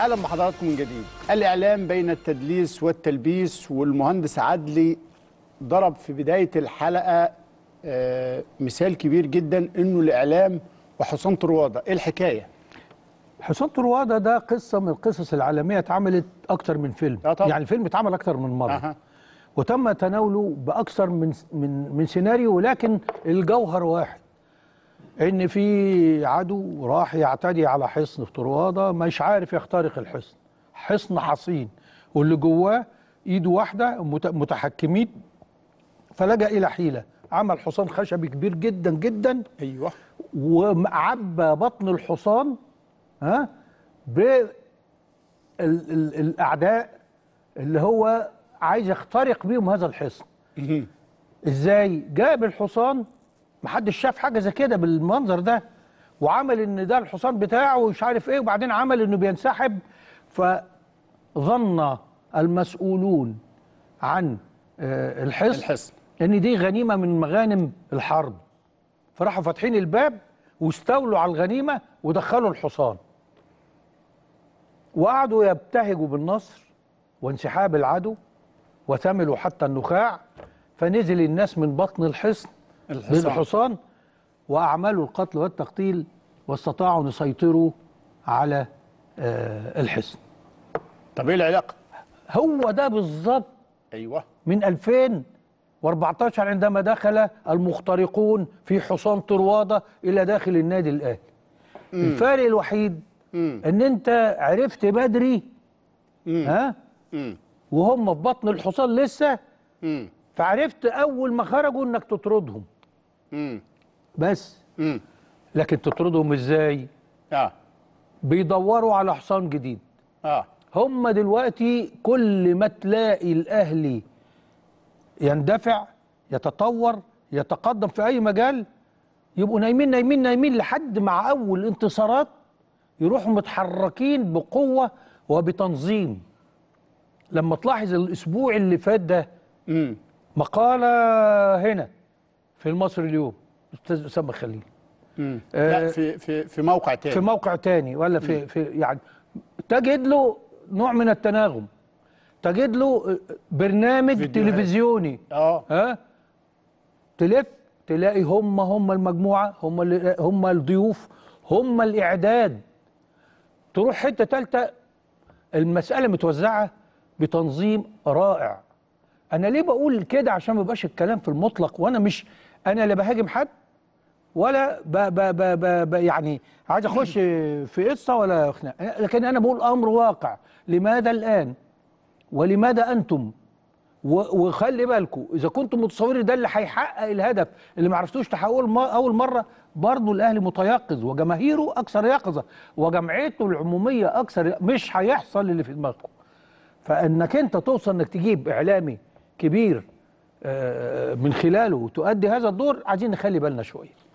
اهلا بحضراتكم من جديد الاعلام بين التدليس والتلبيس والمهندس عدلي ضرب في بدايه الحلقه آه، مثال كبير جدا انه الاعلام وحسام طرواده ايه الحكايه حسام طرواده ده قصه من القصص العالميه اتعملت اكتر من فيلم آه، طبعا. يعني الفيلم اتعمل اكتر من مره أه. وتم تناوله باكثر من من من سيناريو ولكن الجوهر واحد ان في عدو راح يعتدي على حصن في طروادة مش عارف يخترق الحصن حصن حصين واللي جواه ايده واحده متحكمين فلجأ الى حيله عمل حصان خشبي كبير جدا جدا ايوه وعبى بطن الحصان ها بالاعداء اللي هو عايز يخترق بيهم هذا الحصن ازاي جاب الحصان محدش شاف حاجه زي كده بالمنظر ده وعمل ان ده الحصان بتاعه ومش عارف ايه وبعدين عمل انه بينسحب فظن المسؤولون عن آه، الحصن الحصن ان دي غنيمه من مغانم الحرب فراحوا فاتحين الباب واستولوا على الغنيمه ودخلوا الحصان وقعدوا يبتهجوا بالنصر وانسحاب العدو وثملوا حتى النخاع فنزل الناس من بطن الحصن الحصان. للحصان وأعملوا القتل والتقتيل واستطاعوا أن يسيطروا على آه، الحصن طب إيه العلاقة؟ هو ده بالظبط أيوه من 2014 عندما دخل المخترقون في حصان طروادة إلى داخل النادي الأهلي الفارق الوحيد مم. ان انت عرفت بدري مم. ها مم. وهم في بطن الحصان لسه مم. فعرفت اول ما خرجوا انك تطردهم بس مم. لكن تطردهم ازاي اه بيدوروا على حصان جديد اه هم دلوقتي كل ما تلاقي الاهلي يندفع يتطور يتقدم في اي مجال يبقوا نايمين نايمين نايمين لحد مع اول انتصارات يروحوا متحركين بقوه وبتنظيم لما تلاحظ الاسبوع اللي فات ده مقاله هنا في المصري اليوم استاذ اسامه خليل آه لا في في في موقع تاني في موقع تاني ولا في مم. في يعني تجد له نوع من التناغم تجد له آه، برنامج فيديوهات. تلفزيوني اه ها تلف تلاقي هم هم المجموعه هم اللي هم الضيوف هم الاعداد تروح حته ثالثه المساله متوزعه بتنظيم رائع انا ليه بقول كده عشان ما يبقاش الكلام في المطلق وانا مش انا لا بهاجم حد ولا ب ب ب ب ب يعني عايز اخش في قصه ولا خناق لكن انا بقول امر واقع لماذا الان ولماذا انتم وخلي بالكم اذا كنتم متصورين ده اللي هيحقق الهدف اللي ما عرفتوش تحققه اول مره برضه الاهلي متيقظ وجماهيره اكثر يقظه وجمعيته العموميه اكثر مش هيحصل اللي في دماغكم فانك انت توصل انك تجيب اعلامي كبير آه، من خلاله تؤدي هذا الدور عايزين نخلي بالنا شويه